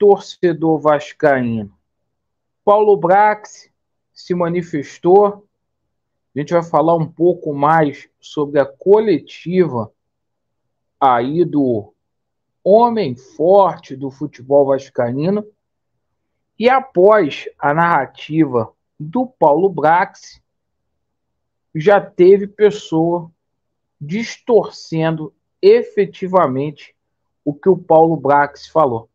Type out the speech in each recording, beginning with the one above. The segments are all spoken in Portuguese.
torcedor vascaíno. Paulo Brax se manifestou. A gente vai falar um pouco mais sobre a coletiva aí do homem forte do futebol vascaíno. E após a narrativa do Paulo Brax, já teve pessoa distorcendo efetivamente o que o Paulo Brax falou.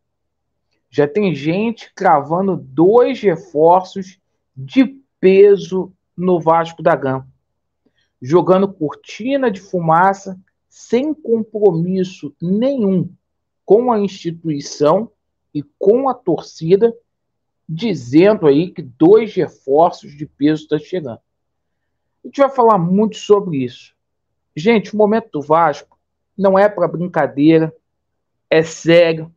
Já tem gente cravando dois reforços de peso no Vasco da Gama, jogando cortina de fumaça sem compromisso nenhum com a instituição e com a torcida, dizendo aí que dois reforços de peso estão tá chegando. A gente vai falar muito sobre isso. Gente, o momento do Vasco não é para brincadeira, é sério.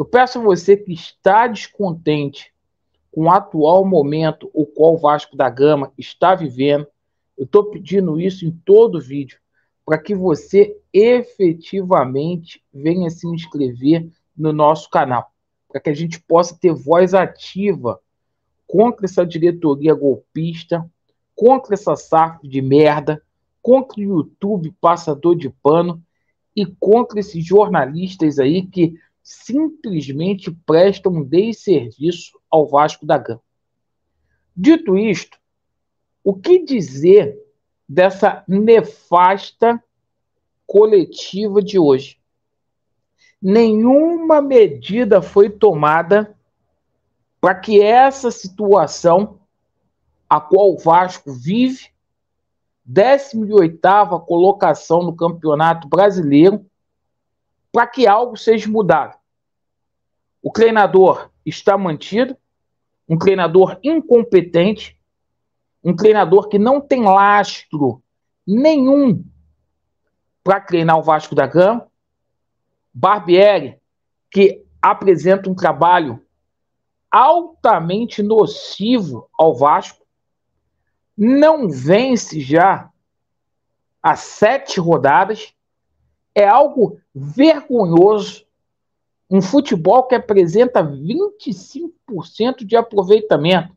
Eu peço a você que está descontente com o atual momento o qual o Vasco da Gama está vivendo. Eu estou pedindo isso em todo vídeo, para que você efetivamente venha se inscrever no nosso canal, para que a gente possa ter voz ativa contra essa diretoria golpista, contra essa safra de merda, contra o YouTube passador de pano e contra esses jornalistas aí que simplesmente prestam desserviço ao Vasco da Gama. Dito isto, o que dizer dessa nefasta coletiva de hoje? Nenhuma medida foi tomada para que essa situação a qual o Vasco vive, 18 colocação no Campeonato Brasileiro, para que algo seja mudado. O treinador está mantido, um treinador incompetente, um treinador que não tem lastro nenhum para treinar o Vasco da Gama, Barbieri, que apresenta um trabalho altamente nocivo ao Vasco, não vence já há sete rodadas é algo vergonhoso. Um futebol que apresenta 25% de aproveitamento.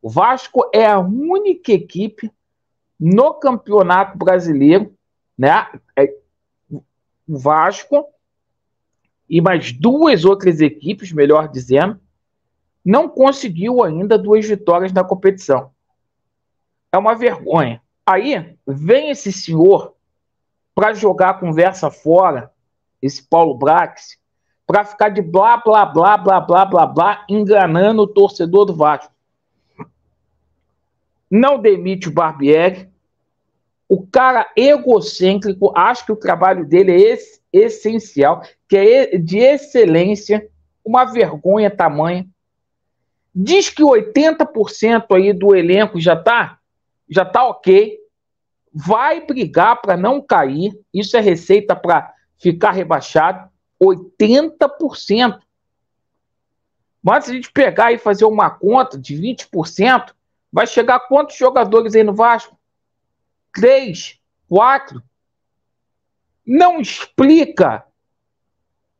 O Vasco é a única equipe no Campeonato Brasileiro, né? É, o Vasco e mais duas outras equipes, melhor dizendo, não conseguiu ainda duas vitórias na competição. É uma vergonha. Aí vem esse senhor para jogar a conversa fora, esse Paulo Brax, para ficar de blá, blá, blá, blá, blá, blá, blá, enganando o torcedor do Vasco. Não demite o Barbieri. O cara egocêntrico, acho que o trabalho dele é essencial, que é de excelência, uma vergonha tamanha. Diz que 80% aí do elenco já tá, já tá ok vai brigar para não cair, isso é receita para ficar rebaixado, 80%. Mas se a gente pegar e fazer uma conta de 20%, vai chegar quantos jogadores aí no Vasco? Três, quatro. Não explica,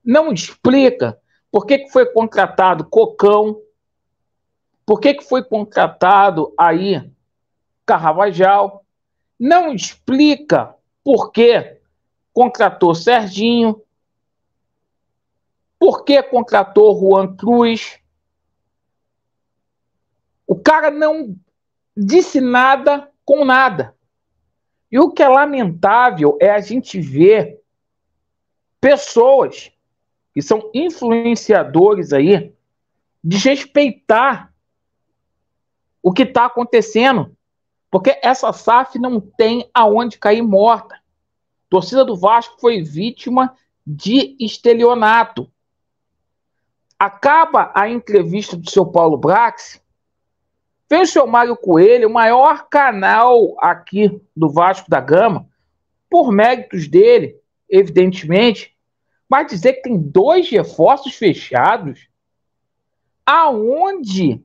não explica por que, que foi contratado Cocão, por que, que foi contratado aí Carravajal, não explica por que contratou Serginho, por que contratou Juan Cruz. O cara não disse nada com nada. E o que é lamentável é a gente ver pessoas que são influenciadores aí desrespeitar o que está acontecendo porque essa SAF não tem aonde cair morta. torcida do Vasco foi vítima de estelionato. Acaba a entrevista do seu Paulo Brax, vem o seu Mário Coelho, o maior canal aqui do Vasco da Gama, por méritos dele, evidentemente, mas dizer que tem dois reforços fechados, aonde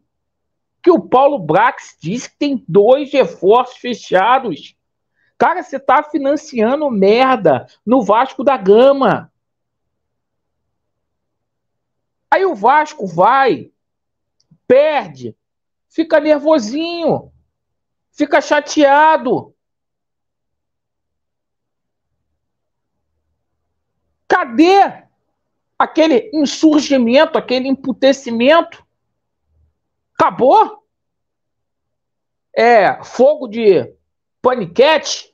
que o Paulo Brax disse que tem dois reforços fechados. Cara, você tá financiando merda no Vasco da Gama. Aí o Vasco vai, perde, fica nervosinho, fica chateado. Cadê aquele insurgimento, aquele emputecimento Acabou? É fogo de paniquete?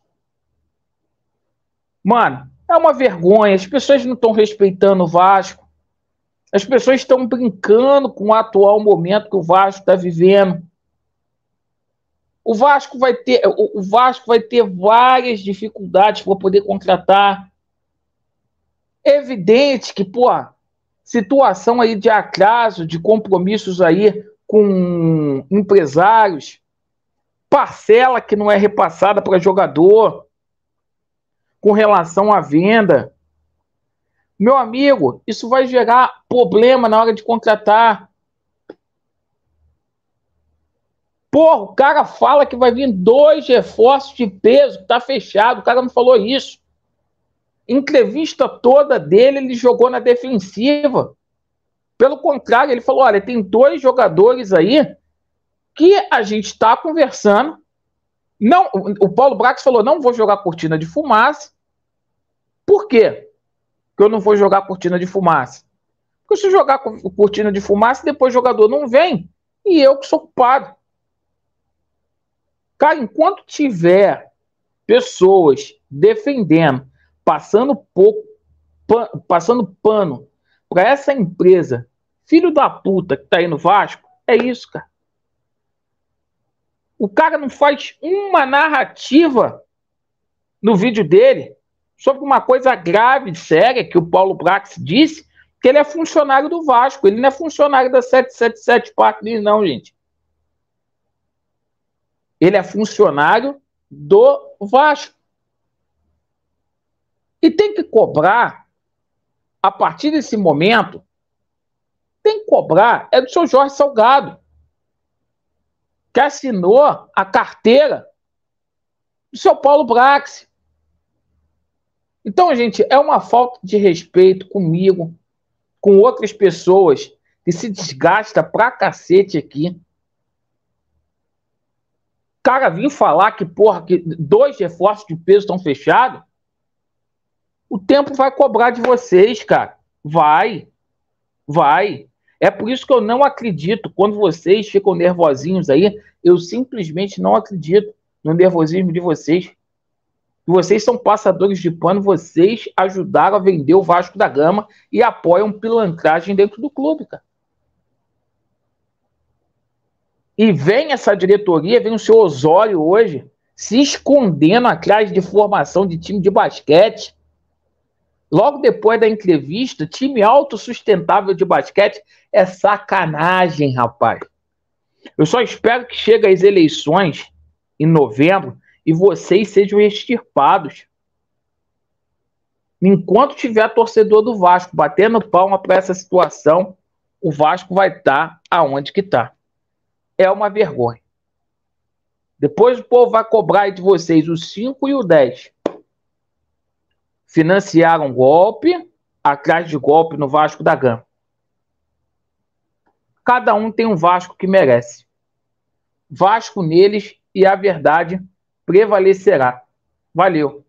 Mano, é uma vergonha. As pessoas não estão respeitando o Vasco. As pessoas estão brincando com o atual momento que o Vasco está vivendo. O Vasco vai ter, o Vasco vai ter várias dificuldades para poder contratar. É evidente que, pô, situação aí de atraso, de compromissos aí, com empresários, parcela que não é repassada para jogador, com relação à venda. Meu amigo, isso vai gerar problema na hora de contratar. Porra, o cara fala que vai vir dois reforços de peso, tá fechado, o cara não falou isso. Entrevista toda dele, ele jogou na defensiva. Pelo contrário, ele falou: olha, tem dois jogadores aí que a gente está conversando. Não, o Paulo Brax falou: não vou jogar cortina de fumaça. Por quê? Que eu não vou jogar cortina de fumaça. Porque se jogar cortina de fumaça, depois o jogador não vem. E eu que sou culpado. Cara, enquanto tiver pessoas defendendo, passando pouco, pan, passando pano para essa empresa, filho da puta que tá aí no Vasco, é isso, cara. O cara não faz uma narrativa no vídeo dele sobre uma coisa grave, séria, que o Paulo Brax disse, que ele é funcionário do Vasco. Ele não é funcionário da 777 Partners, não, gente. Ele é funcionário do Vasco. E tem que cobrar a partir desse momento, tem que cobrar é do seu Jorge Salgado, que assinou a carteira do seu Paulo Brax. Então, gente, é uma falta de respeito comigo, com outras pessoas, que se desgasta pra cacete aqui. Cara, vim falar que, porra, que dois reforços de peso estão fechados. O tempo vai cobrar de vocês, cara. Vai. Vai. É por isso que eu não acredito. Quando vocês ficam nervosinhos aí, eu simplesmente não acredito no nervosismo de vocês. Vocês são passadores de pano, vocês ajudaram a vender o Vasco da Gama e apoiam pilantragem dentro do clube, cara. E vem essa diretoria, vem o seu Osório hoje, se escondendo atrás de formação de time de basquete, Logo depois da entrevista, time autossustentável de basquete é sacanagem, rapaz. Eu só espero que chegue as eleições em novembro e vocês sejam extirpados. Enquanto tiver torcedor do Vasco batendo palma para essa situação, o Vasco vai estar tá aonde que está. É uma vergonha. Depois o povo vai cobrar de vocês os 5 e o 10 financiaram golpe atrás de golpe no Vasco da Gama. Cada um tem um Vasco que merece. Vasco neles e a verdade prevalecerá. Valeu.